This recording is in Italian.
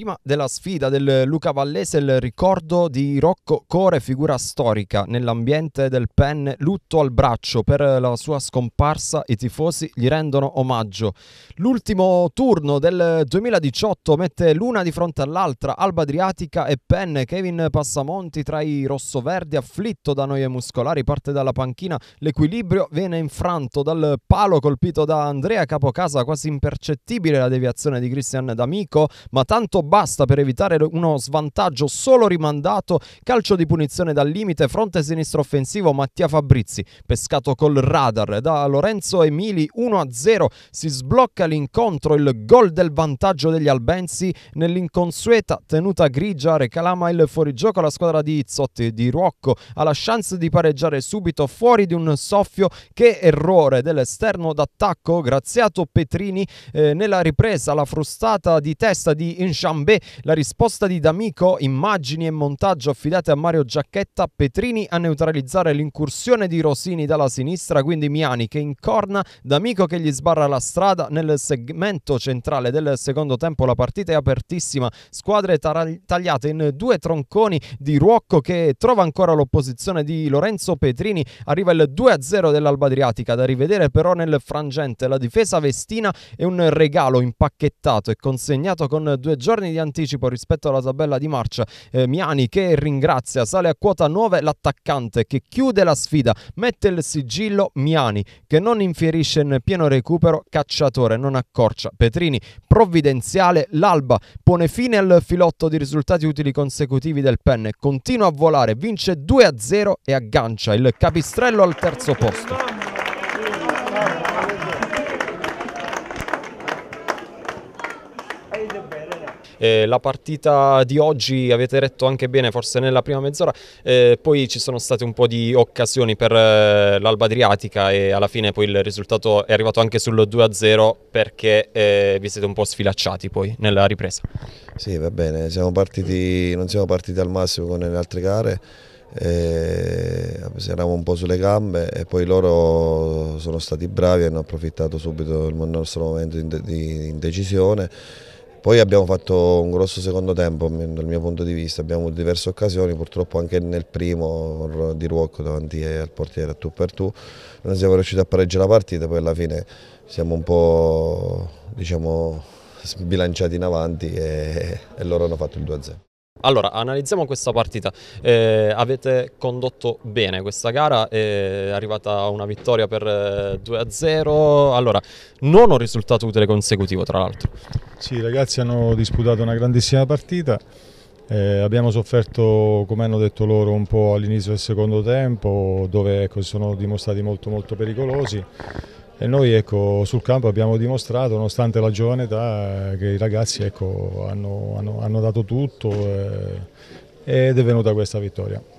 Prima della sfida del Luca Vallese il ricordo di Rocco Core, figura storica nell'ambiente del pen, lutto al braccio per la sua scomparsa, i tifosi gli rendono omaggio. L'ultimo turno del 2018 mette l'una di fronte all'altra, Alba Adriatica e Pen, Kevin Passamonti tra i rossoverdi afflitto da noie muscolari, parte dalla panchina, l'equilibrio viene infranto dal palo colpito da Andrea Capocasa, quasi impercettibile la deviazione di Cristian D'Amico, ma tanto basta per evitare uno svantaggio solo rimandato, calcio di punizione dal limite, fronte sinistro offensivo Mattia Fabrizi, pescato col radar da Lorenzo Emili 1-0, si sblocca l'incontro, il gol del vantaggio degli albenzi nell'inconsueta tenuta grigia reclama il fuorigioco alla squadra di Izzotti di Ruocco, ha la chance di pareggiare subito fuori di un soffio che errore dell'esterno d'attacco Graziato Petrini eh, nella ripresa la frustata di testa di Insha Ciambè, la risposta di D'Amico, immagini e montaggio affidate a Mario Giacchetta, Petrini a neutralizzare l'incursione di Rosini dalla sinistra, quindi Miani che incorna, D'Amico che gli sbarra la strada nel segmento centrale del secondo tempo, la partita è apertissima, squadre tagliate in due tronconi di Ruocco che trova ancora l'opposizione di Lorenzo Petrini, arriva il 2-0 dell'Alba Adriatica, da rivedere però nel frangente, la difesa vestina è un regalo impacchettato e consegnato con due giorni giorni di anticipo rispetto alla tabella di marcia. Eh, Miani che ringrazia, sale a quota 9 l'attaccante che chiude la sfida, mette il sigillo Miani che non infierisce in pieno recupero, cacciatore non accorcia. Petrini provvidenziale, l'Alba pone fine al filotto di risultati utili consecutivi del Penne, continua a volare, vince 2-0 e aggancia il capistrello al terzo posto. Eh, la partita di oggi avete retto anche bene, forse nella prima mezz'ora, eh, poi ci sono state un po' di occasioni per eh, l'Alba Adriatica e alla fine poi il risultato è arrivato anche sullo 2-0 perché eh, vi siete un po' sfilacciati poi nella ripresa. Sì, va bene, siamo partiti, non siamo partiti al massimo con le altre gare eh, eravamo un po' sulle gambe e poi loro sono stati bravi e hanno approfittato subito del nostro momento di, indecisione poi abbiamo fatto un grosso secondo tempo dal mio punto di vista, abbiamo avuto diverse occasioni, purtroppo anche nel primo di Ruocco davanti al portiere a tu per tu, non siamo riusciti a pareggiare la partita, poi alla fine siamo un po' diciamo, sbilanciati in avanti e, e loro hanno fatto il 2-0. Allora, analizziamo questa partita. Eh, avete condotto bene questa gara, è arrivata una vittoria per 2-0. Eh, allora, non un risultato utile consecutivo, tra l'altro. Sì, i ragazzi hanno disputato una grandissima partita, eh, abbiamo sofferto, come hanno detto loro, un po' all'inizio del secondo tempo, dove ecco, sono dimostrati molto, molto pericolosi. E noi ecco, sul campo abbiamo dimostrato, nonostante la giovane età, eh, che i ragazzi ecco, hanno, hanno, hanno, dato tutto eh, ed è venuta questa vittoria.